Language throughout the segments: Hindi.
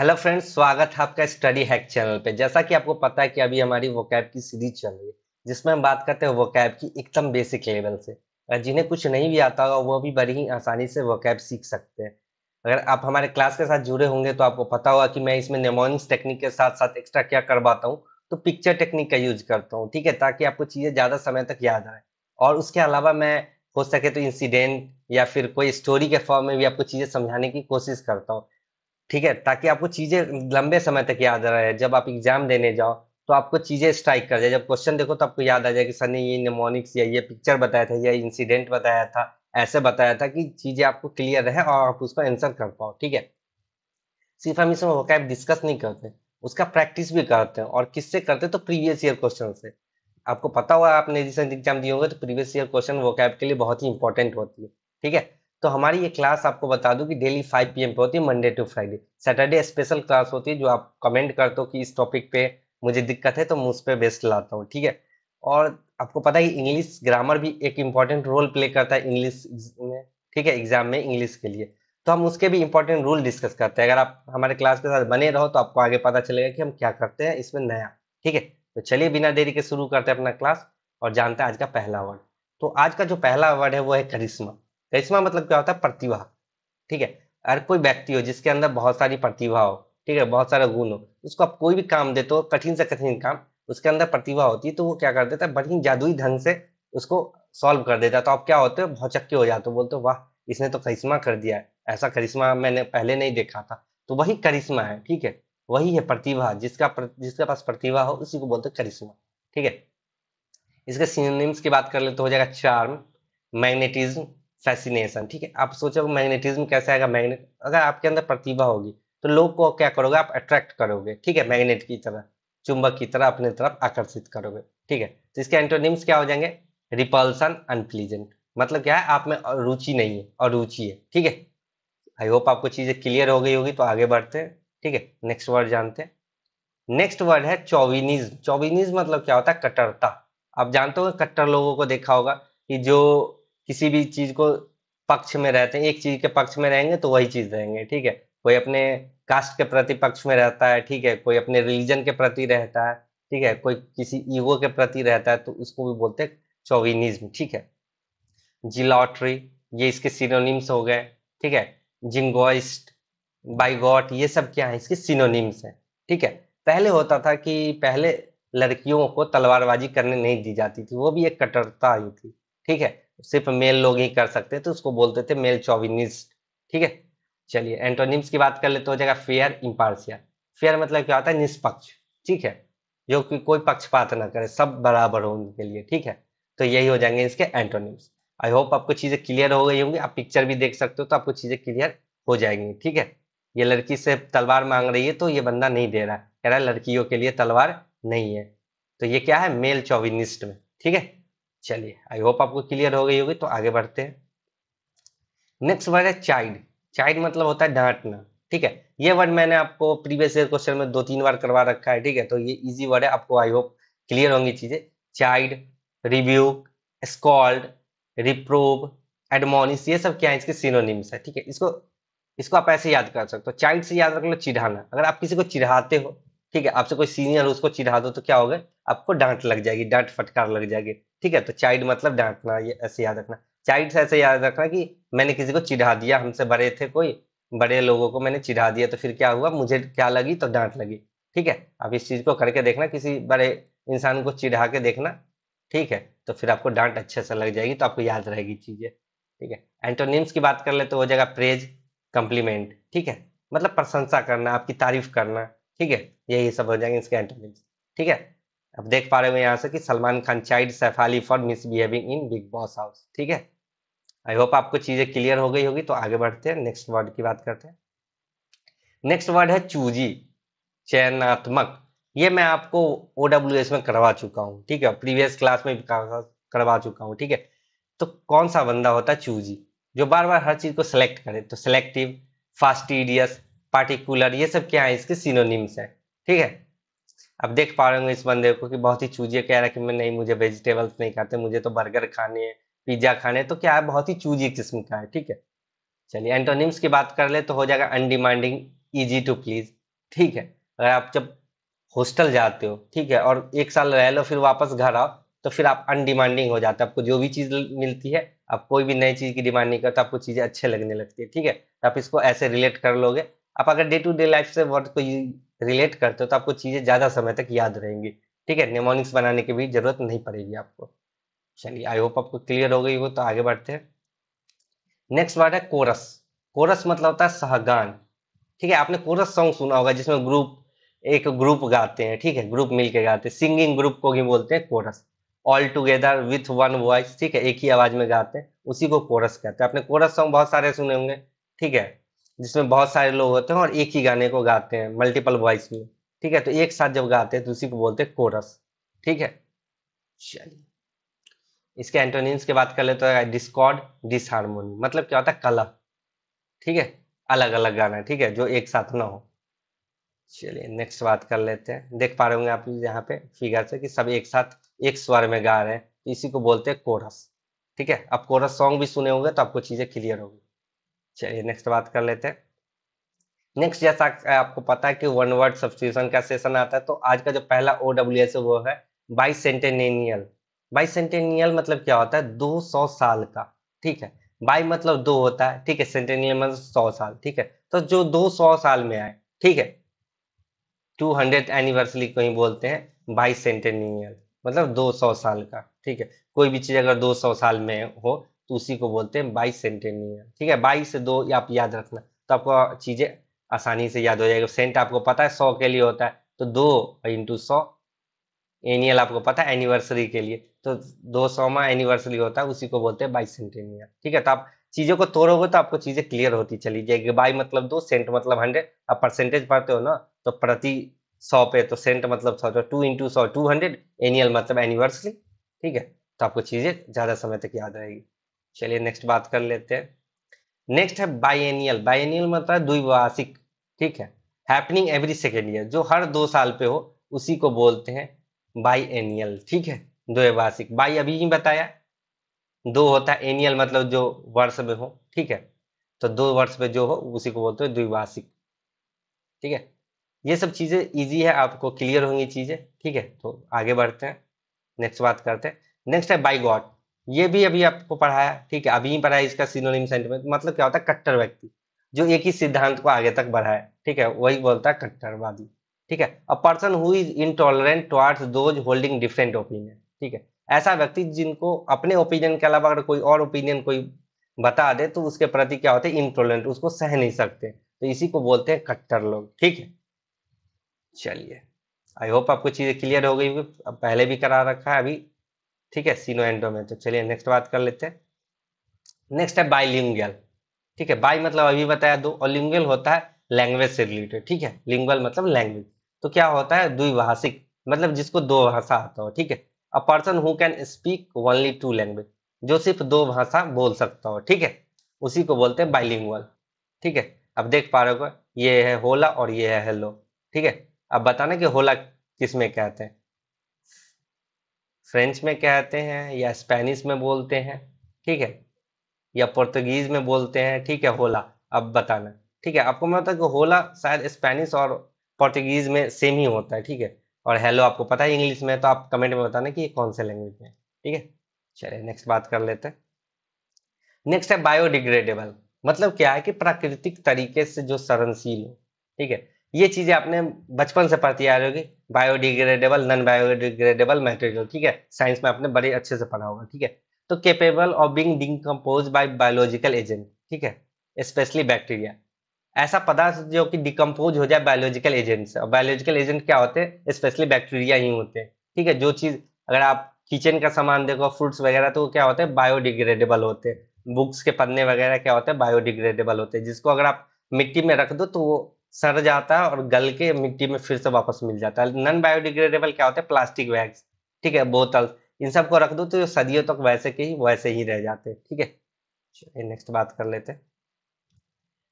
हेलो फ्रेंड्स स्वागत है आपका स्टडी हैक चैनल पे जैसा कि आपको पता है कि अभी हमारी वोकैब की सीरीज चल रही है जिसमें हम बात करते हैं वोकैब की एकदम बेसिक लेवल से अगर जिन्हें कुछ नहीं भी आता होगा वो भी बड़ी ही आसानी से वोकैब सीख सकते हैं अगर आप हमारे क्लास के साथ जुड़े होंगे तो आपको पता होगा कि मैं इसमें नेमोनिक्स टेक्निक के साथ साथ एक्स्ट्रा क्या करवाता हूँ तो पिक्चर टेक्निक का यूज करता हूँ ठीक है ताकि आपको चीज़ें ज़्यादा समय तक याद आए और उसके अलावा मैं हो सके तो इंसिडेंट या फिर कोई स्टोरी के फॉर्म में भी आपको चीज़ें समझाने की कोशिश करता हूँ ठीक है ताकि आपको चीजें लंबे समय तक याद रहे जब आप एग्जाम देने जाओ तो आपको चीजें स्ट्राइक कर जाए जब क्वेश्चन देखो तो आपको याद आ जाए कि सर ने ये निमोनिक्स या ये पिक्चर बताया था या इंसिडेंट बताया था ऐसे बताया था कि चीजें आपको क्लियर रहे और आप उसका आंसर कर पाओ ठीक है सिर्फ हम इसमें वोकैब डिस्कस नहीं करते उसका प्रैक्टिस भी करते हैं और किससे करते हैं तो प्रीवियस ईयर क्वेश्चन से आपको पता हुआ आपने रिसेंट एग्जाम दिए होंगे तो प्रीवियस ईयर क्वेश्चन वोकैब के लिए बहुत ही इंपॉर्टेंट होती है ठीक है तो हमारी ये क्लास आपको बता दूं कि डेली 5 पीएम पे होती है Monday to Friday Saturday special class होती है जो आप कमेंट कर दो कि इस टॉपिक पे मुझे दिक्कत है तो मैं उस पर बेस्ट लाता हूँ ठीक है और आपको पता है इंग्लिश ग्रामर भी एक इम्पॉर्टेंट रोल प्ले करता है इंग्लिश में ठीक है एग्जाम में इंग्लिश के लिए तो हम उसके भी इम्पोर्टेंट रूल डिस्कस करते हैं अगर आप हमारे क्लास के साथ बने रहो तो आपको आगे पता चलेगा कि हम क्या करते हैं इसमें नया ठीक है तो चलिए बिना देरी के शुरू करते हैं अपना क्लास और जानते हैं आज का पहला वर्ड तो आज का जो पहला वर्ड है वो है करिश्मा तो करिश्मा मतलब क्या होता है प्रतिभा ठीक है हर कोई व्यक्ति हो जिसके अंदर बहुत सारी प्रतिभा हो ठीक है बहुत सारा गुण हो उसको आप कोई भी काम देते हो कठिन से कठिन काम उसके अंदर प्रतिभा होती है तो वो क्या कर देता है बड़ी जादुई ढंग से उसको सॉल्व कर देता है तो आप क्या होते हो बहुत चक्के हो जाते हो बोलते वाह इसने तो करिश्मा कर दिया है ऐसा करिश्मा मैंने पहले नहीं देखा था तो वही करिश्मा है ठीक है वही है प्रतिभा जिसका प्र, जिसके पास प्रतिभा हो उसी को बोलते हैं करिश्मा ठीक है इसके सिनोनिम्स की बात कर ले तो हो जाएगा चार्म मैग्नेटिज्म फैसिनेशन ठीक है आप सोचो मैग्नेटिज्म कैसे आएगा मैग्नेट अगर आपके अंदर प्रतिभा होगी तो लोग को क्या करोगे आप अट्रैक्ट करोगे ठीक है मैग्नेट की तरह चुंबक की तरह अपने तरफ आकर्षित करोगे ठीक है तो इसके एंटोनिम्स क्या हो जाएंगे रिपल्सन अनप्लीजेंट मतलब क्या है आप में रुचि नहीं है और रुचि है ठीक है आई होप आपको चीजें क्लियर हो गई होगी तो आगे बढ़ते हैं ठीक है नेक्स्ट वर्ड जानते हैं नेक्स्ट वर्ड है चौविनिज चौविनिज मतलब क्या होता है कट्टरता आप जानते हो कट्टर लोगों को देखा होगा कि जो किसी भी चीज को पक्ष में रहते हैं एक चीज के पक्ष में रहेंगे तो वही चीज रहेंगे ठीक है कोई अपने कास्ट के प्रति पक्ष में रहता है ठीक है कोई अपने रिलीजन के प्रति रहता है ठीक है कोई किसी ईगो के प्रति रहता है तो उसको भी बोलते हैं चौविनिज्म ठीक है जिलॉटरी ये इसके सिनोनिम्स हो गए ठीक है जिंगोइस्ट बाइगॉट ये सब क्या है इसके सिनोनिम्स है ठीक है पहले होता था कि पहले लड़कियों को तलवारबाजी करने नहीं दी जाती थी वो भी एक कट्टरता ही थी ठीक है सिर्फ मेल लोग ही कर सकते तो उसको बोलते थे मेल चौविनिस्ट ठीक है चलिए एंटोनिम्स की बात कर तो हो जाएगा फेयर इम्पार्सियल फेयर मतलब क्या होता है निष्पक्ष ठीक है जो कि कोई पक्षपात ना करे सब बराबर हो उनके लिए ठीक है तो यही हो जाएंगे इसके एंटोनिम्स आई होप आपको चीज़ें क्लियर हो गई होंगी आप पिक्चर भी देख सकते हो तो आपको चीज़ें क्लियर हो जाएंगी ठीक है ये लड़की से तलवार मांग रही है तो ये बंदा नहीं दे रहा है कह रहा है लड़कियों के लिए तलवार नहीं है तो ये क्या है मेल चौविनिस्ट में ठीक है चलिए आई होप आपको क्लियर हो गई होगी तो आगे बढ़ते हैं नेक्स्ट वर्ड है चाइड चाइड मतलब होता है डांटना ठीक है ये वर्ड मैंने आपको प्रीवियस ईयर क्वेश्चन में दो तीन बार करवा रखा है ठीक है तो ये इजी वर्ड है आपको आई होप क्लियर होंगी चीजें chide rebuke scold reprove admonish ये सब क्या है इसके सिनोनिम्स है ठीक है इसको इसको आप ऐसे याद कर सकते हो चाइल्ड से याद रख लो चिढ़ाना अगर आप किसी को चिढ़ाते हो ठीक है आपसे कोई सीनियर हो उसको चिढ़ा दो तो क्या होगा आपको डांट लग जाएगी डांट फटकार लग जाएगी ठीक है तो चाइल्ड मतलब डांटना ये ऐसे याद रखना चाइल्ड ऐसे याद रखना कि मैंने किसी को चिढ़ा दिया हमसे बड़े थे कोई बड़े लोगों को मैंने चिढ़ा दिया तो फिर क्या हुआ मुझे क्या लगी तो डांट लगी ठीक है आप इस चीज़ को करके देखना किसी बड़े इंसान को चिढ़ा के देखना ठीक है तो फिर आपको डांट अच्छे से लग जाएगी तो आपको याद रहेगी चीज़ें ठीक है एंटोनिम्स की बात कर ले तो हो जाएगा प्रेज कम्प्लीमेंट ठीक है मतलब प्रशंसा करना आपकी तारीफ करना ठीक है यही सब हो जाएंगे इसके एंटोनिम्स ठीक है अब देख पा रहे हो यहाँ से कि Salman Khan chide Shefali for misbehaving in Bigg Boss house ठीक है आई होप आपको चीजें क्लियर हो गई होगी तो आगे बढ़ते हैं नेक्स्ट वर्ड की बात करते हैं नेक्स्ट वर्ड है चूजी चयनात्मक ये मैं आपको ओ में करवा चुका हूँ ठीक है प्रीवियस क्लास में करवा चुका हूँ ठीक है तो कौन सा बंदा होता है चूजी जो बार बार हर चीज को सिलेक्ट करे तो सिलेक्टिव फास्टिडियस पार्टिकुलर ये सब क्या है इसके सिनोनिम्स है ठीक है अब देख पा रहे होंगे इस बंदे को कि बहुत ही चूजिया कह रहा है कि मैं नहीं मुझे वेजिटेबल्स नहीं खाते मुझे तो बर्गर खाने हैं पिज्जा खाने तो क्या है बहुत ही चूजी किस्म का है ठीक है चलिए एंटोनिम्स की बात कर ले तो हो जाएगा अनडिमांडिंग ईजी टू प्लीज ठीक है अगर आप जब हॉस्टल जाते हो ठीक है और एक साल रह लो फिर वापस घर आओ तो फिर आप अनडिमांडिंग हो जाते हो आपको जो भी चीज़ मिलती है आप कोई भी नई चीज़ की डिमांड नहीं करते आपको चीज़ें अच्छे लगने लगती है ठीक है आप इसको ऐसे रिलेट कर लोगे आप अगर डे टू डे लाइफ से वर्ड को रिलेट करते हो तो आपको चीजें ज्यादा समय तक याद रहेंगी ठीक है निमोनिक्स बनाने की भी जरूरत नहीं पड़ेगी आपको चलिए आई होप आपको क्लियर हो गई हो तो आगे बढ़ते हैं नेक्स्ट वर्ड है कोरस कोरस मतलब होता है सहगान ठीक है आपने कोरस सॉन्ग सुना होगा जिसमें ग्रुप एक ग्रुप गाते हैं ठीक है ग्रुप मिलके गाते हैं सिंगिंग ग्रुप को भी बोलते हैं chorus all together with one voice ठीक है एक ही आवाज में गाते हैं उसी को कोरस कहते हैं आपने कोरस सॉन्ग बहुत सारे सुने होंगे ठीक है जिसमें बहुत सारे लोग होते हैं और एक ही गाने को गाते हैं मल्टीपल वॉइस में ठीक है तो एक साथ जब गाते हैं तो उसी को बोलते हैं कोरस ठीक है चलिए इसके एंटोनिम्स की बात कर लेते हैं डिस्कॉर्ड डिसहारमोनी मतलब क्या होता है कला ठीक है अलग अलग गाना ठीक है जो एक साथ ना हो चलिए नेक्स्ट बात कर लेते हैं देख पा रहे होंगे आप यहाँ पे फिगर से कि सब एक साथ एक स्वर में गा रहे हैं इसी को बोलते हैं कोरस ठीक है अब कोरस सॉन्ग भी सुने होंगे तो आपको चीजें क्लियर होगी चलिए नेक्स्ट बात कर लेते हैं नेक्स्ट जैसा आपको पता है कि वन वर्ड सब्सटीट्यूशन का सेशन आता है तो आज का जो पहला ओ डब्ल्यू एस वो है बाई सेंटेनियल बाई सेंटेनियल मतलब क्या होता है दो सौ साल का ठीक है बाई मतलब दो होता है ठीक है सेंटेनियल मतलब सौ साल ठीक है तो जो दो सौ साल में आए ठीक है टू हंड्रेड एनिवर्सरी को ही बोलते हैं बाई सेंटेनियल मतलब दो सौ साल का ठीक है कोई भी चीज अगर दो सौ साल में हो तो उसी को बोलते हैं बाईस सेंटेनियर ठीक है बाईस से दो आप याद रखना तो आपको चीज़ें आसानी से याद हो जाएगी सेंट आपको पता है सौ के लिए होता है तो दो इंटू सौ एनियल आपको पता है एनिवर्सरी के लिए तो दो सौवा एनिवर्सरी होता है उसी को बोलते हैं बाईस सेंटेनियर ठीक है तो आप चीज़ों को तोड़ोगे तो आपको चीज़ें क्लियर होती चली जाएगी बाई मतलब दो सेंट मतलब हंड्रेड आप परसेंटेज पढ़ते हो ना तो प्रति सौ पे तो सेंट मतलब सौ तो टू इंटू सौ टू हंड्रेड एनियल मतलब एनिवर्सरी ठीक है तो आपको चीज़ें ज़्यादा समय तक याद रहेगी चलिए नेक्स्ट बात कर लेते हैं नेक्स्ट है बाइएनियल बाइएनियल मतलब द्विवार्षिक ठीक है हैपनिंग एवरी सेकेंड ईयर जो हर दो साल पे हो उसी को बोलते हैं बाई एनियल ठीक है द्विवार्षिक बाई अभी ही बताया दो होता है एनियल मतलब जो वर्ष में हो ठीक है तो दो वर्ष में जो हो उसी को बोलते हैं द्विवार्षिक ठीक है ये सब चीज़ें इजी है आपको क्लियर होंगी चीज़ें ठीक है तो आगे बढ़ते हैं नेक्स्ट बात करते हैं नेक्स्ट है बाई गॉड ये भी अभी आपको पढ़ाया ठीक है अभी पढ़ाया इसका सिनोनिम सेंटिमेंट मतलब क्या होता है कट्टर व्यक्ति जो एक ही सिद्धांत को आगे तक बढ़ाए ठीक है वही बोलता है कट्टरवादी ठीक है a person who is intolerant towards those holding different opinion ठीक है ऐसा व्यक्ति जिनको अपने ओपिनियन के अलावा अगर कोई और ओपिनियन कोई बता दे तो उसके प्रति क्या होते हैं इनटॉलरेंट उसको सह नहीं सकते तो इसी को बोलते हैं कट्टर लोग ठीक है चलिए आई होप आपको चीज़ें क्लियर हो गई पहले भी करा रखा है अभी ठीक है सीनो एंडो में तो चलिए नेक्स्ट बात कर लेते हैं नेक्स्ट है बाइलिंगल ठीक है बाई मतलब अभी बताया दो और लिंगल होता है लैंग्वेज से रिलेटेड ठीक है लिंगल मतलब लैंग्वेज तो क्या होता है द्विभाषिक मतलब जिसको दो भाषा आता हो ठीक है a person who can speak only two language जो सिर्फ दो भाषा बोल सकता हो ठीक है उसी को बोलते हैं बाइलिंगल ठीक है अब देख पा रहे हो ये है होला और ये है हेलो ठीक है अब बताना कि होला किस में कहते हैं फ्रेंच में कहते हैं या स्पेनिश में बोलते हैं ठीक है या पुर्तगीज में बोलते हैं ठीक है होला अब बताना ठीक है आपको मैं कि होला शायद स्पेनिश और पुर्तगीज में सेम ही होता है ठीक है और हेलो आपको पता है इंग्लिश में तो आप कमेंट में बताना कि ये कौन से लैंग्वेज में ठीक है चलिए नेक्स्ट बात कर लेते हैं नेक्स्ट है बायोडिग्रेडेबल मतलब क्या है कि प्राकृतिक तरीके से जो सरनशील हो ठीक है ये चीजें आपने बचपन से पढ़ती आ रही होगी बायोडिग्रेडेबल नॉन बायोडिग्रेडेबल मेटेरियल ठीक है साइंस में आपने बड़े अच्छे से पढ़ा होगा ठीक है तो capable of being decompose by biological agent ठीक है स्पेशली बैक्टीरिया ऐसा पदार्थ जो कि डिकम्पोज हो जाए बायोलॉजिकल एजेंट से और बायोलॉजिकल एजेंट क्या होते हैं स्पेशली बैक्टीरिया ही होते हैं ठीक है जो चीज़ अगर आप किचन का सामान देखो फ्रूट्स वगैरह तो क्या होते हैं बायोडिग्रेडेबल होते हैं बुक्स के पन्ने वगैरह क्या होते हैं बायोडिग्रेडेबल होते हैं जिसको अगर आप मिट्टी में रख दो तो वो सड़ जाता है और गल के मिट्टी में फिर से वापस मिल जाता है नॉन बायोडिग्रेडेबल क्या होते हैं प्लास्टिक बैग्स ठीक है बोतल इन सबको रख दो तो सदियों तक तो वैसे के ही वैसे ही रह जाते हैं ठीक है नेक्स्ट बात कर लेते हैं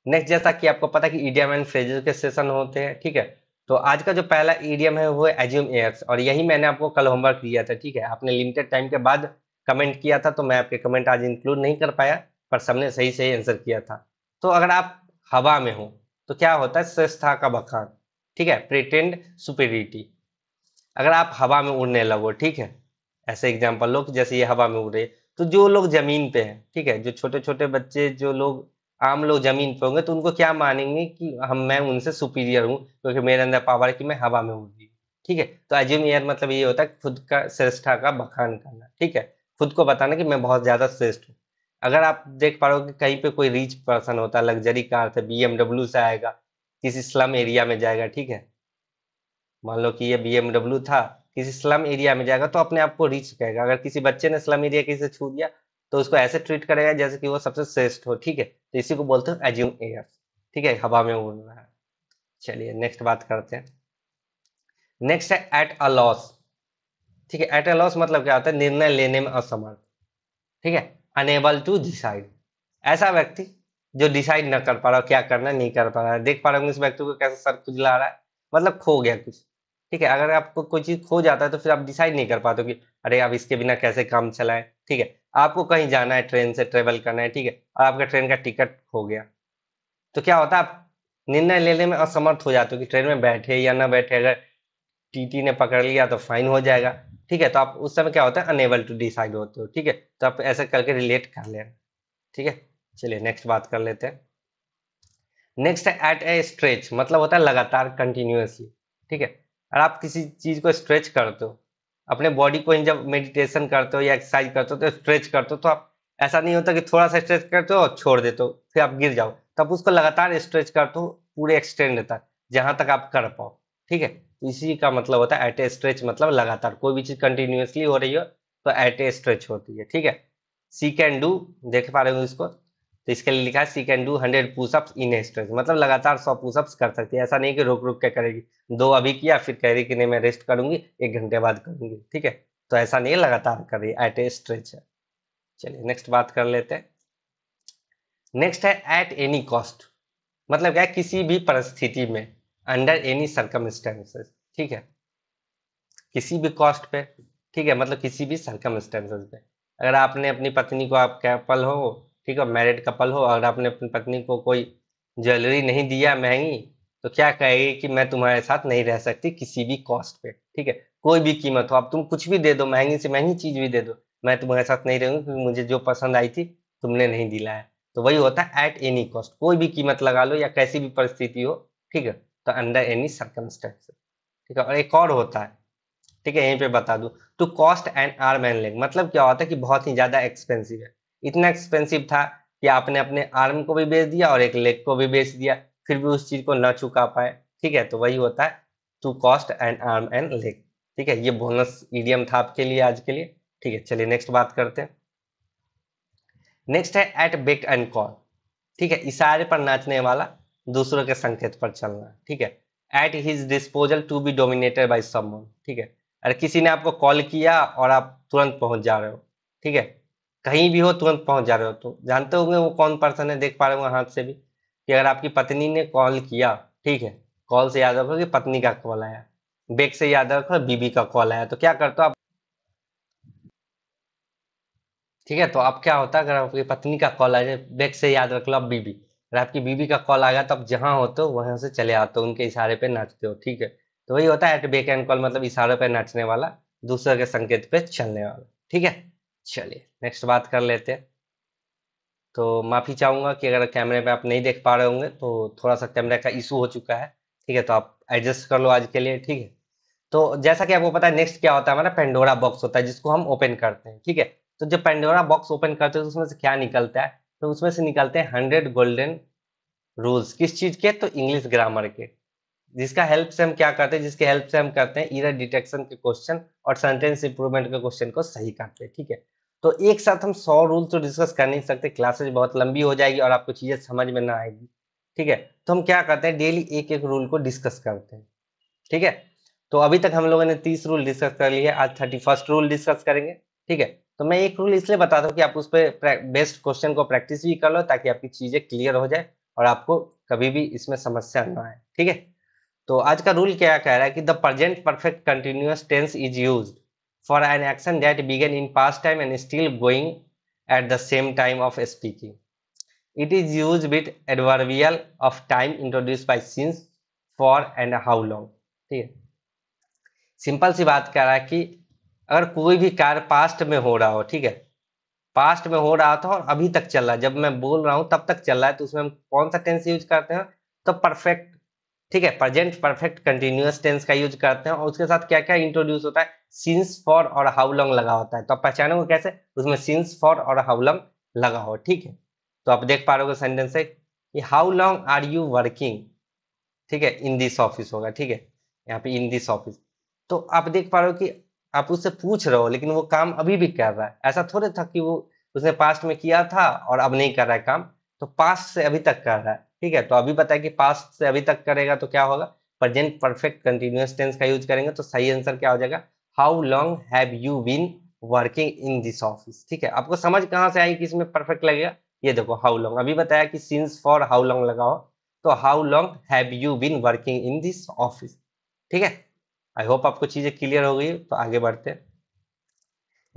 नेक्स्ट जैसा कि आपको पता कि ईडीएम एंड फ्रेजेस के सेशन होते हैं ठीक है तो आज का जो पहला ईडीएम e है वो है एज्यूम एयर्स और यही मैंने आपको कल होमवर्क दिया था ठीक है आपने लिमिटेड टाइम के बाद कमेंट किया था तो मैं आपके कमेंट आज इंक्लूड नहीं कर पाया पर सबने सही सही आंसर किया था तो अगर आप हवा में हो तो क्या होता है श्रेष्ठा का बखान ठीक है प्रिटेंड सुपेरिटी अगर आप हवा में उड़ने लगो ठीक है ऐसे एग्जाम्पल लो कि जैसे ये हवा में उड़े तो जो लोग जमीन पे हैं ठीक है जो छोटे छोटे बच्चे जो लोग आम लोग जमीन पे होंगे तो उनको क्या मानेंगे कि हम मैं उनसे सुपीरियर हूँ क्योंकि मेरे अंदर पावर है कि मैं हवा में उड़ रही हूँ ठीक है तो अज्यूम एयर मतलब ये होता है खुद का श्रेष्ठा का बखान करना ठीक है खुद को बताना कि मैं बहुत ज्यादा श्रेष्ठ हूँ अगर आप देख पा रहे हो कि कहीं पे कोई रिच पर्सन होता है लग्जरी कार से बी से आएगा किसी स्लम एरिया में जाएगा ठीक है मान लो कि ये बी था किसी स्लम एरिया में जाएगा तो अपने आप को रिच कहेगा अगर किसी बच्चे ने स्लम एरिया किसी से छू दिया तो उसको ऐसे ट्रीट करेगा जैसे कि वो सबसे श्रेष्ठ हो ठीक है तो इसी को बोलते हैं एज्यूम एयर ठीक है हवा में उड़ रहा है चलिए नेक्स्ट बात करते हैं नेक्स्ट है एट अ लॉस ठीक है एट अ लॉस मतलब क्या होता है निर्णय लेने में असमर्थ ठीक है अनेबल टू डिसाइड ऐसा व्यक्ति जो डिसाइड ना कर पा रहा क्या करना नहीं कर पा रहा है देख पा रहा हूँ इस व्यक्ति को कैसे सर खुजला रहा है मतलब खो गया कुछ ठीक है अगर आपको कोई चीज खो जाता है तो फिर आप डिसाइड नहीं कर पाते कि अरे आप इसके बिना कैसे काम चलाएं ठीक है आपको कहीं जाना है ट्रेन से ट्रेवल करना है ठीक है और आपका ट्रेन का टिकट खो गया तो क्या होता है आप निर्णय लेने में असमर्थ हो जाते हो कि ट्रेन में बैठे या ना बैठे अगर टीटी ने पकड़ लिया तो फाइन हो जाएगा ठीक है तो आप उस समय क्या होता है अनेबल टू डिसाइड होते हो ठीक है तो आप ऐसे करके रिलेट कर ले ठीक है चलिए नेक्स्ट बात कर लेते हैं नेक्स्ट है एट ए स्ट्रेच मतलब होता है लगातार कंटिन्यूसली ठीक है अगर आप किसी चीज को स्ट्रेच करते हो अपने बॉडी को जब मेडिटेशन करते हो या एक्सरसाइज करते हो तो स्ट्रेच करते हो तो आप ऐसा नहीं होता कि थोड़ा सा स्ट्रेच करते हो और छोड़ देते हो फिर आप गिर जाओ तब उसको लगातार स्ट्रेच करते हो पूरे एक्सटेंड तक जहां तक आप कर पाओ ठीक है इसी का मतलब होता है एट ए स्ट्रेच मतलब लगातार कोई भी चीज कंटिन्यूसली हो रही हो तो एट ए स्ट्रेच होती है ठीक है सी कैन डू देख पा रहे हो इसको तो इसके लिए लिखा है she can do hundred pushups in a stretch मतलब लगातार सौ पुशअप्स कर सकती है ऐसा नहीं कि रुक रुक के करेगी दो अभी किया फिर कह रही कि नहीं मैं रेस्ट करूंगी एक घंटे बाद करूंगी ठीक है तो ऐसा नहीं है लगातार कर रही एट ए स्ट्रेच है चलिए नेक्स्ट बात कर लेते हैं नेक्स्ट है एट एनी कॉस्ट मतलब क्या किसी भी परिस्थिति में अंडर एनी सर्कमस्टेंसेस ठीक है किसी भी कॉस्ट पे ठीक है मतलब किसी भी सर्कमस्टेंसेस पे अगर आपने अपनी पत्नी को आप कपल हो ठीक है मैरिड कपल हो अगर आपने अपनी पत्नी को कोई ज्वेलरी नहीं दिया महंगी तो क्या कहेगी कि मैं तुम्हारे साथ नहीं रह सकती किसी भी कॉस्ट पे ठीक है कोई भी कीमत हो आप तुम कुछ भी दे दो महंगी से महंगी चीज भी दे दो मैं तुम्हारे साथ नहीं रहूंगी क्योंकि मुझे जो पसंद आई थी तुमने नहीं दिलाया तो वही होता है एट एनी कॉस्ट कोई भी कीमत लगा लो या कैसी भी परिस्थिति हो ठीक है तो अंडर एनी सर्कमस्टेंसेस ठीक है और एक और होता है ठीक है यहीं पे बता दू to cost and arm and leg मतलब क्या होता है कि बहुत ही ज्यादा एक्सपेंसिव है इतना एक्सपेंसिव था कि आपने अपने आर्म को भी बेच दिया और एक लेग को भी बेच दिया फिर भी उस चीज को ना चुका पाए ठीक है तो वही होता है to cost and arm and leg ठीक है ये बोनस ईडियम था आपके लिए आज के लिए ठीक है चलिए नेक्स्ट बात करते हैं नेक्स्ट है एट बेक्ट एंड कॉल ठीक है इशारे पर नाचने वाला दूसरों के संकेत पर चलना ठीक है at his disposal to be dominated by some ठीक है अरे किसी ने आपको कॉल किया और आप तुरंत पहुंच जा रहे हो ठीक है कहीं भी हो तुरंत पहुंच जा रहे हो तो जानते होंगे वो कौन पर्सन है देख पा रहे होंगे हाथ से भी कि अगर आपकी पत्नी ने कॉल किया ठीक है कॉल से याद रखो कि पत्नी का कॉल आया बेग से याद रखो बीबी का कॉल आया तो क्या करते हो आप ठीक है तो आप क्या होता है अगर आपकी पत्नी का कॉल आ जाए बेग से याद रख लो आप बीबी और आपकी बीवी का कॉल आ गया तो आप जहाँ हो तो वहाँ से चले आते हो उनके इशारे पे नाचते हो ठीक है तो वही होता है बेक एंड कॉल मतलब इशारे पे नाचने वाला दूसरे के संकेत पे चलने वाला ठीक है चलिए नेक्स्ट बात कर लेते हैं तो माफ़ी चाहूंगा कि अगर कैमरे पे आप नहीं देख पा रहे होंगे तो थोड़ा सा कैमरे का इशू हो चुका है ठीक है तो आप एडजस्ट कर लो आज के लिए ठीक है तो जैसा कि आपको पता है नेक्स्ट क्या होता है हमारा पेंडोरा बॉक्स होता है जिसको हम ओपन करते हैं ठीक है तो जब पेंडोरा बॉक्स ओपन करते हैं तो उसमें से क्या निकलता है तो उसमें से निकालते हैं हंड्रेड गोल्डन रूल्स किस चीज के तो इंग्लिश ग्रामर के जिसका हेल्प से हम क्या करते हैं जिसके हेल्प से हम करते हैं इरर डिटेक्शन के क्वेश्चन और सेंटेंस इंप्रूवमेंट के क्वेश्चन को सही करते हैं ठीक है तो एक साथ हम सौ रूल तो डिस्कस कर नहीं सकते क्लासेज बहुत लंबी हो जाएगी और आपको चीजें समझ में ना आएगी ठीक है तो हम क्या करते हैं डेली एक एक रूल को डिस्कस करते हैं ठीक है तो अभी तक हम लोगों ने तीस रूल डिस्कस कर लिए आज थर्टी फर्स्ट रूल डिस्कस करेंगे ठीक है तो मैं एक रूल इसलिए बताता हूँ कि आप उस पर बेस्ट क्वेश्चन को प्रैक्टिस भी कर लो ताकि आपकी चीज़ें क्लियर हो जाए और आपको कभी भी इसमें समस्या ना आए ठीक है तो आज का रूल क्या कह रहा है कि the present perfect continuous tense is use for an action that began in past time and still going at the same time of speaking it is use with adverbial of time introduce by since for and how long ठीक है सिंपल सी बात कह रहा है कि अगर कोई भी कार्य पास्ट में हो रहा हो ठीक है पास्ट में हो रहा था और अभी तक चल रहा है जब मैं बोल रहा हूँ तब तक चल रहा है तो उसमें हम कौन सा टेंस यूज करते हैं तो परफेक्ट ठीक है प्रेजेंट परफेक्ट कंटिन्यूस टेंस का यूज करते हैं और उसके साथ क्या क्या इंट्रोड्यूस होता है सिंस फॉर और हाउ लॉन्ग लगा होता है तो आप पहचानोगे कैसे उसमें सिंस फॉर और हाउ लॉन्ग लगा हो ठीक है तो आप देख पा रहे हो सेंटेंस से कि how long are you working ठीक है इन दिस ऑफिस होगा ठीक है यहाँ पे इन दिस ऑफिस तो आप देख पा रहे हो कि आप उससे पूछ रहे हो लेकिन वो काम अभी भी कर रहा है ऐसा थोड़े था कि वो उसने पास्ट में किया था और अब नहीं कर रहा है काम तो पास्ट से अभी तक कर रहा है ठीक है तो अभी बताया कि पास्ट से अभी तक करेगा तो क्या होगा प्रेजेंट परफेक्ट कंटिन्यूस टेंस का यूज करेंगे तो सही आंसर क्या हो जाएगा how long have you been working in this office ठीक है आपको समझ कहाँ से आई कि इसमें परफेक्ट लगेगा ये देखो हाउ लॉन्ग अभी बताया कि सिंस फॉर हाउ लॉन्ग लगाओ तो how long have you been working in this office ठीक है आई होप आपको चीज़ें क्लियर हो गई तो आगे बढ़ते हैं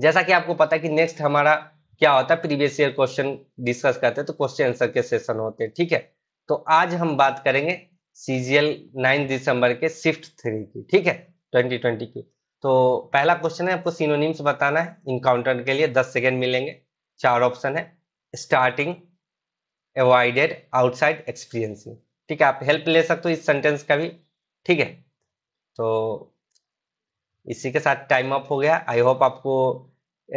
जैसा कि आपको पता है कि नेक्स्ट हमारा क्या होता है प्रीवियस ईयर क्वेश्चन डिस्कस करते हैं तो क्वेश्चन आंसर के सेशन होते हैं ठीक है तो आज हम बात करेंगे सीजीएल नाइन दिसंबर के शिफ्ट थ्री की ठीक है 2020 की तो पहला क्वेश्चन है आपको सिनोनिम्स बताना है इनकाउंटर के लिए 10 सेकेंड मिलेंगे चार ऑप्शन है स्टार्टिंग अवॉइडेड आउटसाइड एक्सपीरियंसिंग ठीक है आप हेल्प ले सकते हो इस सेंटेंस का भी ठीक है तो इसी के साथ टाइम अप हो गया आई होप आपको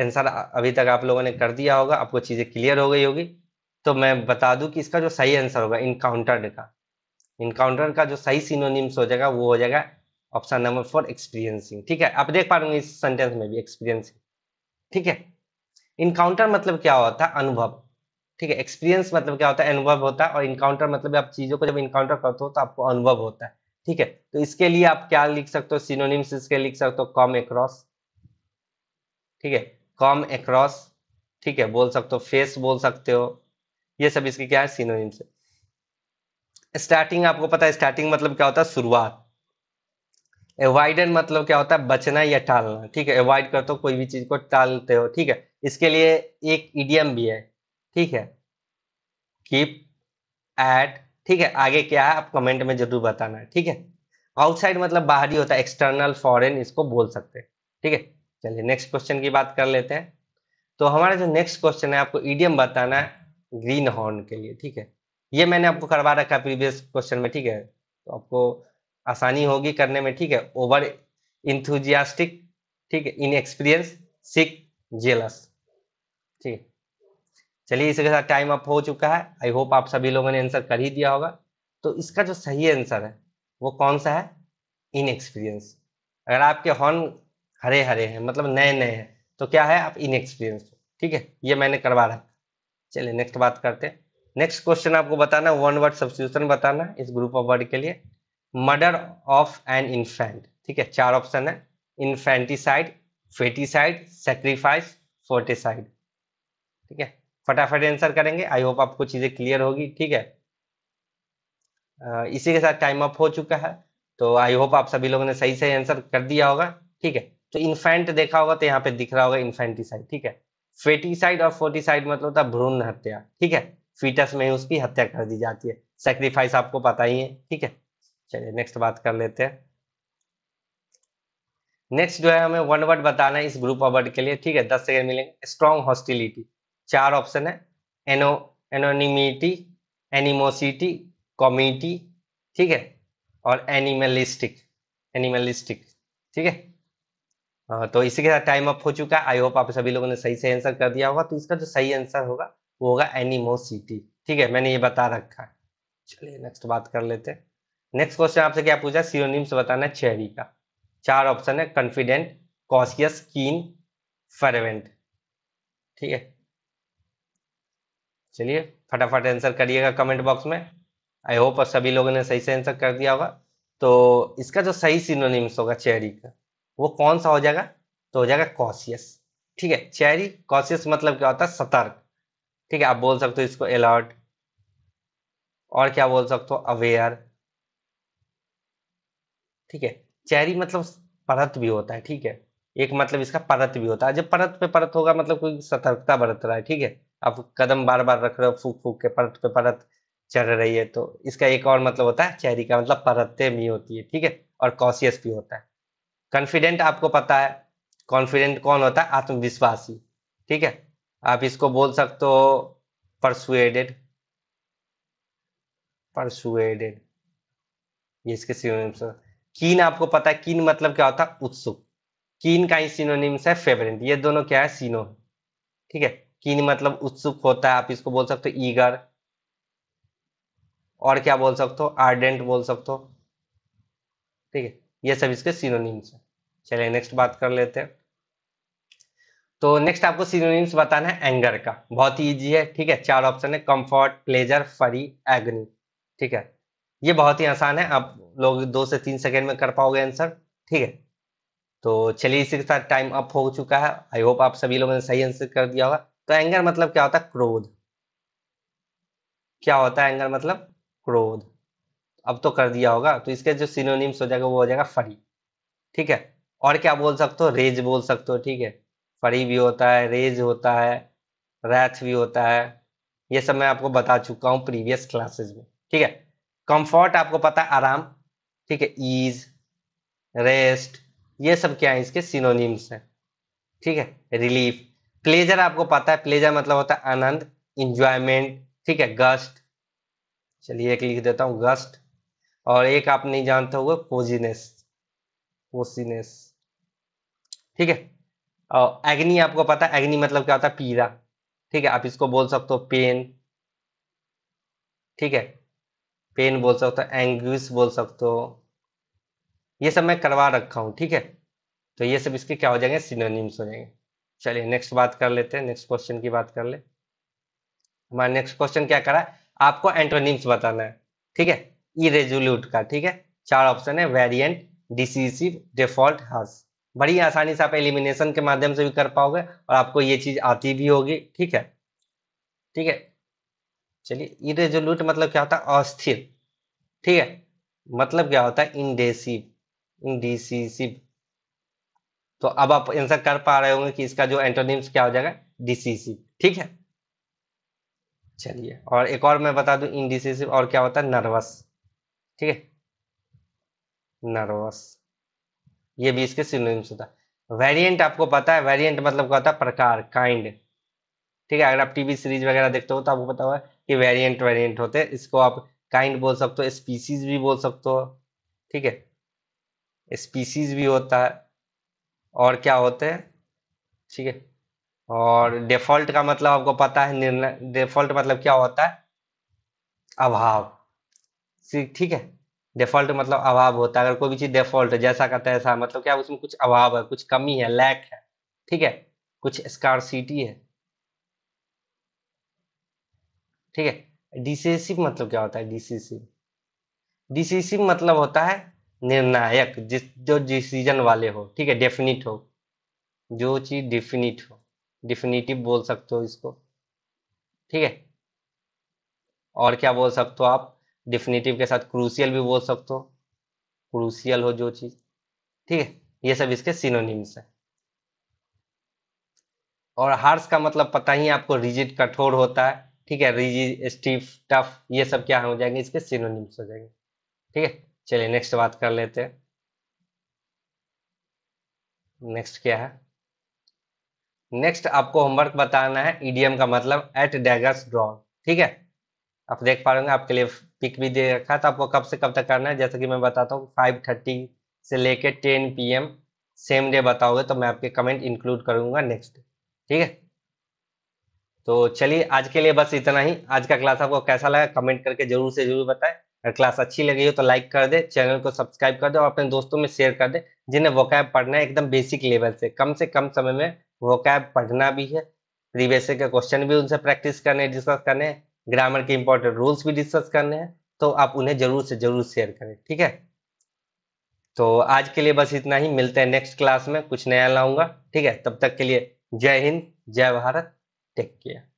आंसर अभी तक आप लोगों ने कर दिया होगा आपको चीज़ें क्लियर हो गई होगी तो मैं बता दूं कि इसका जो सही आंसर होगा इनकाउंटर का इनकाउंटर का जो सही सिनोनिम्स हो जाएगा वो हो जाएगा ऑप्शन नंबर फोर एक्सपीरियंसिंग ठीक है आप देख पा रहे इस सेंटेंस में भी एक्सपीरियंसिंग ठीक है इनकाउंटर मतलब क्या होता है अनुभव ठीक है एक्सपीरियंस मतलब क्या होता है अनुभव होता है और इनकाउंटर मतलब आप चीज़ों को जब इनकाउंटर करते हो तो आपको अनुभव होता है ठीक है तो इसके लिए आप क्या लिख सकते हो सिनोनिम्स इसके लिख सकते हो कॉम एक्रॉस ठीक है कॉम एक्रॉस ठीक है बोल सकते हो फेस बोल सकते हो ये सब इसके क्या है सिनोनिम्स स्टार्टिंग आपको पता है स्टार्टिंग मतलब क्या होता है शुरुआत एवॉइडन मतलब क्या होता है बचना या टालना ठीक है एवॉइड करते हो कोई भी चीज को टालते हो ठीक है इसके लिए एक ईडीएम भी है ठीक है कीप एट ठीक है आगे क्या है आप कमेंट में जरूर बताना है ठीक है आउटसाइड मतलब बाहरी होता है एक्सटर्नल फॉरेन इसको बोल सकते हैं ठीक है चलिए नेक्स्ट क्वेश्चन की बात कर लेते हैं तो हमारा जो नेक्स्ट क्वेश्चन है आपको ईडियम बताना है ग्रीन हॉर्न के लिए ठीक है ये मैंने आपको करवा रखा प्रीवियस क्वेश्चन में ठीक है तो आपको आसानी होगी करने में ठीक है ओवर इंथुजियास्टिक ठीक है इन एक्सपीरियंस सिक जेलस ठीक है चलिए इसके साथ टाइम अप हो चुका है आई होप आप सभी लोगों ने आंसर कर ही दिया होगा तो इसका जो सही आंसर है वो कौन सा है इनएक्सपीरियंस अगर आपके हॉर्न हरे हरे हैं मतलब नए नए हैं तो क्या है आप इनएक्सपीरियंस हो ठीक है ये मैंने करवा रखा चलिए नेक्स्ट बात करते हैं नेक्स्ट क्वेश्चन आपको बताना वन वर्ड सब्सिट्यूशन बताना है इस ग्रुप ऑफ वर्ड के लिए मर्डर ऑफ एन इन्फेंट ठीक है चार ऑप्शन है इन्फेंटिसाइड फेटिसाइड सेक्रीफाइस फोर्टिसाइड ठीक है फटाफट आंसर करेंगे आई होप आपको चीजें क्लियर होगी ठीक है इसी के साथ टाइम अप हो चुका है तो आई होप आप सभी लोगों ने सही सही आंसर कर दिया होगा ठीक है तो इन्फेंट देखा होगा तो यहाँ पे दिख रहा होगा इन्फेंटिसाइड ठीक है फेटिसाइड और फोर्टिसाइड मतलब था भ्रूण हत्या ठीक है फीटस में उसकी हत्या कर दी जाती है सेक्रीफाइस आपको पता ही है ठीक है चलिए नेक्स्ट बात कर लेते हैं नेक्स्ट जो है हमें वन वर्ड बताना है इस ग्रुप ऑफ वर्ड के लिए ठीक है दस सेकेंड मिलेंगे स्ट्रॉन्ग हॉस्टिलिटी चार ऑप्शन है एनो एनोनिमिटी एनिमोसिटी कॉमिटी ठीक है और एनिमलिस्टिक एनिमलिस्टिक ठीक है हाँ, तो इसी के साथ टाइम अप हो चुका है आई होप आप सभी लोगों ने सही से आंसर कर दिया होगा तो इसका जो सही आंसर होगा वो होगा एनिमोसिटी ठीक है मैंने ये बता रखा है चलिए नेक्स्ट बात कर लेते हैं नेक्स्ट क्वेश्चन आपसे क्या पूछा सीरोनिम्स बताना है चेरी का चार ऑप्शन है कॉन्फिडेंट कॉशियस कीन फेरवेंट ठीक है चलिए फटाफट आंसर करिएगा कमेंट बॉक्स में आई होप सभी लोगों ने सही से आंसर कर दिया होगा तो इसका जो सही सिनोनिम्स होगा चेरी का वो कौन सा हो जाएगा तो हो जाएगा कॉशियस ठीक है चेरी कॉशियस मतलब क्या होता है सतर्क ठीक है आप बोल सकते हो इसको अलर्ट और क्या बोल सकते हो अवेयर ठीक है चेरी मतलब परत भी होता है ठीक है एक मतलब इसका परत भी होता है जब परत पे परत होगा मतलब कोई सतर्कता बरत रहा है ठीक है आप कदम बार बार रख रहे हो फूक फूक के परत पे परत चढ़ रही है तो इसका एक और मतलब होता है चेहरी का मतलब परतें भी होती है ठीक है और कॉशियस भी होता है कॉन्फिडेंट आपको पता है कॉन्फिडेंट कौन होता है आत्मविश्वासी ठीक है आप इसको बोल सकते हो परसुएडेड परसुएडेड ये इसके सिनोनिम्स कीन आपको पता है कीन मतलब क्या होता है उत्सुक कीन का ही सिनोनिम्स है फेवरेट ये दोनों क्या है सीनो ठीक है कीन मतलब उत्सुक होता है आप इसको बोल सकते हो ईगर और क्या बोल सकते हो आर्डेंट बोल सकते हो ठीक है ये सब इसके सिनोनिम्स हैं चलिए नेक्स्ट बात कर लेते हैं तो नेक्स्ट आपको सिनोनिम्स बताना है एंगर का बहुत ही ईजी है ठीक है चार ऑप्शन है कंफर्ट प्लेजर फरी एग्नी ठीक है ये बहुत ही आसान है आप लोग दो से तीन सेकेंड में कर पाओगे आंसर ठीक है तो चलिए इसी के साथ टाइम अप हो चुका है आई होप आप सभी लोगों ने सही आंसर कर दिया होगा तो एंगर मतलब क्या होता है क्रोध क्या होता है एंगर मतलब क्रोध अब तो कर दिया होगा तो इसके जो सिनोनिम्स हो जाएगा वो हो जाएगा फरी ठीक है और क्या बोल सकते हो रेज बोल सकते हो ठीक है फरी भी होता है रेज होता है रैथ भी होता है ये सब मैं आपको बता चुका हूँ प्रीवियस क्लासेस में ठीक है कंफर्ट आपको पता है आराम ठीक है ईज रेस्ट ये सब क्या है इसके सिनोनिम्स हैं ठीक है रिलीफ प्लेजर आपको पता है प्लेजर मतलब होता है आनंद इंजॉयमेंट ठीक है गस्ट चलिए एक लिख देता हूँ गस्ट और एक आप नहीं जानते हुए कोजीनेस कोसीनेस ठीक है और एग्नि आपको पता है एग्नि मतलब क्या होता है पीड़ा ठीक है आप इसको बोल सकते हो पेन ठीक है पेन बोल सकते हो एंग्विश बोल सकते हो ये सब मैं करवा रखा हूँ ठीक है तो ये सब इसके क्या हो जाएंगे सिनोनिम्स हो जाएंगे चलिए नेक्स्ट बात कर लेते हैं नेक्स्ट क्वेश्चन की बात कर ले हमारा नेक्स्ट क्वेश्चन क्या करा है आपको एंटोनिम्स बताना है ठीक है इरेजोल्यूट का ठीक है चार ऑप्शन है वेरिएंट डिसीसिव डिफॉल्ट हस बड़ी आसानी से आप एलिमिनेशन के माध्यम से भी कर पाओगे और आपको ये चीज आती भी होगी ठीक है ठीक है चलिए इरेजोल्यूट मतलब क्या होता है अस्थिर ठीक है मतलब क्या होता है इंडेसिव इनडिसिव तो अब आप आंसर कर पा रहे होंगे कि इसका जो एंटोनिम्स क्या हो जाएगा डिसीसिव ठीक है चलिए और एक और मैं बता दूं इनडिसिसिव और क्या होता है नर्वस ठीक है नर्वस ये भी इसके सिनोनिम्स होता है वेरिएंट आपको पता है वेरिएंट मतलब क्या होता है प्रकार काइंड ठीक है अगर आप टीवी सीरीज वगैरह देखते हो तो आपको पता हुआ कि वेरिएंट वेरिएंट होते हैं इसको आप काइंड बोल सकते हो स्पीसीज भी बोल सकते हो ठीक है स्पीसीज भी होता है और क्या होते हैं ठीक है और डिफॉल्ट का मतलब आपको पता है निर्णय डिफॉल्ट मतलब क्या होता है अभाव ठीक है डिफॉल्ट मतलब अभाव होता है अगर कोई भी चीज डिफॉल्ट जैसा का तैसा मतलब क्या उसमें कुछ अभाव है कुछ कमी है लैक है ठीक है कुछ सिटी है ठीक है डिसेसिव मतलब क्या होता है डिसेसिव डिसेसिव मतलब होता है निर्णायक जिस जो डिसीजन वाले हो ठीक है डेफिनिट हो जो चीज डिफिनिट हो डिफिनिटिव बोल सकते हो इसको ठीक है और क्या बोल सकते हो आप डिफिनेटिव के साथ क्रूसियल भी बोल सकते हो क्रूसियल हो जो चीज ठीक है ये सब इसके सिनोनिम्स है और हार्स का मतलब पता ही आपको रिजिड कठोर होता है ठीक है रिजिड स्टीफ टफ ये सब क्या हो जाएंगे इसके सिनोनिम्स हो जाएंगे ठीक है चलिए नेक्स्ट बात कर लेते हैं नेक्स्ट क्या है नेक्स्ट आपको होमवर्क बताना है ईडीएम का मतलब एट डैगर्स ड्रॉन ठीक है आप देख पा रहे होंगे आपके लिए पिक भी दे रखा है तो आपको कब से कब तक करना है जैसे कि मैं बताता हूँ फाइव थर्टी से लेके ten P M same day बताओगे तो मैं आपके कमेंट इंक्लूड करूंगा नेक्स्ट ठीक है तो चलिए आज के लिए बस इतना ही आज का क्लास आपको कैसा लगा कमेंट करके जरूर से जरूर बताएं अगर क्लास अच्छी लगी हो तो लाइक कर दे चैनल को सब्सक्राइब कर दे और अपने दोस्तों में शेयर कर दे जिन्हें वोकैब पढ़ना है एकदम बेसिक लेवल से कम से कम समय में वोकैब पढ़ना भी है प्रीवियस के क्वेश्चन भी उनसे प्रैक्टिस करने डिस्कस करने हैं ग्रामर के इंपॉर्टेंट रूल्स भी डिस्कस करने हैं तो आप उन्हें जरूर से जरूर शेयर करें ठीक है तो आज के लिए बस इतना ही मिलते हैं नेक्स्ट क्लास में कुछ नया लाऊंगा ठीक है तब तक के लिए जय हिंद जय भारत टेक केयर